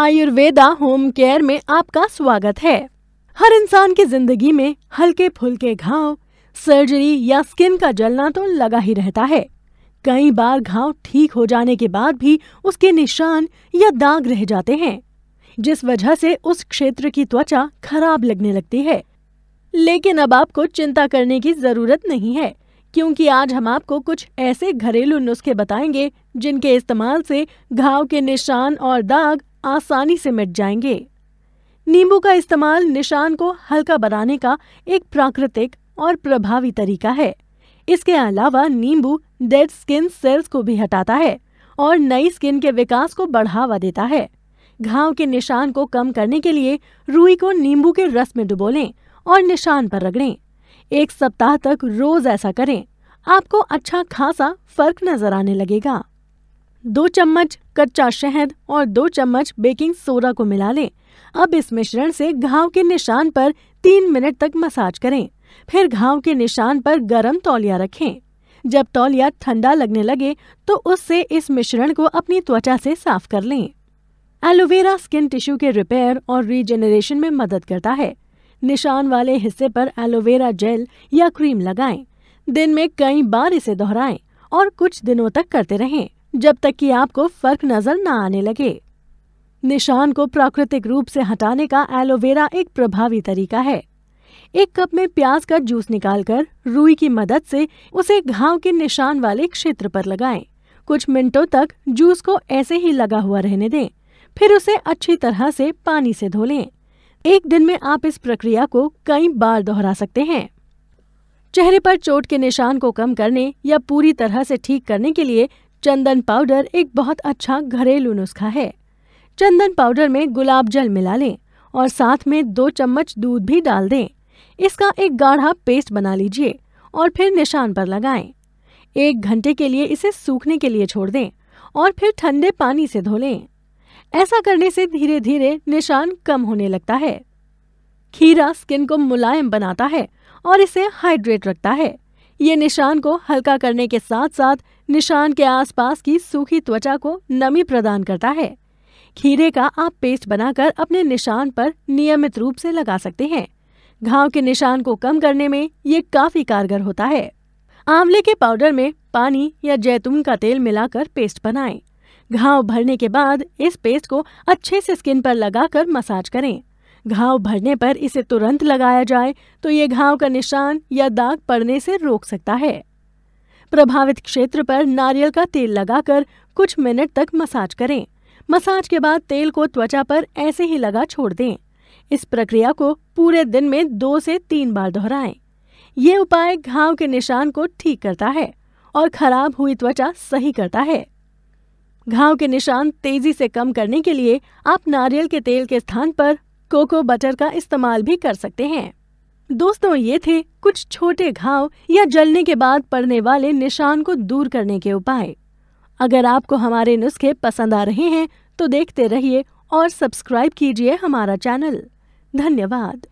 Ayurveda home care में आपका स्वागत है हर इंसान की जिंदगी में हल्के फुल्के घाव सर्जरी या स्किन का जलना तो लगा ही रहता है कई बार घाव ठीक हो जाने के बाद भी उसके निशान या दाग रह जाते हैं जिस वजह से उस क्षेत्र की त्वचा खराब लगने लगती है लेकिन अब आपको चिंता करने की जरूरत नहीं है क्योंकि आज हम आपको कुछ ऐसे घरेलू नुस्खे बताएंगे जिनके इस्तेमाल से घाव के निशान और दाग आसानी से मिट जाएंगे नींबू का इस्तेमाल निशान को हल्का बनाने का एक प्राकृतिक और प्रभावी तरीका है इसके अलावा नींबू डेड स्किन सेल्स को भी हटाता है और नई स्किन के विकास को बढ़ावा देता है घाव के निशान को कम करने के लिए रुई को नींबू के रस में डुबो और निशान पर रगड़ें एक सप्ताह तक रोज ऐसा करें आपको अच्छा खासा फर्क नजर आने लगेगा दो चम्मच कच्चा शहद और दो चम्मच बेकिंग सोडा को मिला लें अब इस मिश्रण से घाव के निशान पर तीन मिनट तक मसाज करें फिर घाव के निशान पर गर्म तौलिया रखें जब तौलिया ठंडा लगने लगे तो उससे इस मिश्रण को अपनी त्वचा से साफ कर लें एलोवेरा स्किन टिश्यू के रिपेयर और रीजेनरेशन में मदद करता है निशान वाले हिस्से पर एलोवेरा जेल या क्रीम लगाएं। दिन में कई बार इसे दोहराएं और कुछ दिनों तक करते रहें जब तक कि आपको फर्क नजर न आने लगे निशान को प्राकृतिक रूप से हटाने का एलोवेरा एक प्रभावी तरीका है एक कप में प्याज का जूस निकालकर रुई की मदद से उसे घाव के निशान वाले क्षेत्र पर लगाएं। कुछ मिनटों तक जूस को ऐसे ही लगा हुआ रहने दें फिर उसे अच्छी तरह से पानी से धो लें एक दिन में आप इस प्रक्रिया को कई बार दोहरा सकते हैं चेहरे पर चोट के निशान को कम करने या पूरी तरह से ठीक करने के लिए चंदन पाउडर एक बहुत अच्छा घरेलू नुस्खा है चंदन पाउडर में गुलाब जल मिला लें और साथ में दो चम्मच दूध भी डाल दें इसका एक गाढ़ा पेस्ट बना लीजिए और फिर निशान पर लगाएं। एक घंटे के लिए इसे सूखने के लिए छोड़ दें और फिर ठंडे पानी से धो लें ऐसा करने से धीरे धीरे निशान कम होने लगता है खीरा स्किन को मुलायम बनाता है और इसे हाइड्रेट रखता है ये निशान को हल्का करने के साथ साथ निशान के आसपास की सूखी त्वचा को नमी प्रदान करता है खीरे का आप पेस्ट बनाकर अपने निशान पर नियमित रूप से लगा सकते हैं घाव के निशान को कम करने में ये काफी कारगर होता है आंवले के पाउडर में पानी या जैतून का तेल मिलाकर पेस्ट बनाएं। घाव भरने के बाद इस पेस्ट को अच्छे से स्किन पर लगाकर मसाज करें घाव भरने पर इसे तुरंत लगाया जाए तो ये घाव का निशान या दाग पड़ने से रोक सकता है प्रभावित क्षेत्र पर नारियल का तेल लगाकर कुछ मिनट तक मसाज करें मसाज के बाद तेल को त्वचा पर ऐसे ही लगा छोड़ दें इस प्रक्रिया को पूरे दिन में दो से तीन बार दोहराएं। ये उपाय घाव के निशान को ठीक करता है और खराब हुई त्वचा सही करता है घाव के निशान तेजी से कम करने के लिए आप नारियल के तेल के स्थान पर कोको बटर का इस्तेमाल भी कर सकते हैं दोस्तों ये थे कुछ छोटे घाव या जलने के बाद पड़ने वाले निशान को दूर करने के उपाय अगर आपको हमारे नुस्खे पसंद आ रहे हैं तो देखते रहिए और सब्सक्राइब कीजिए हमारा चैनल धन्यवाद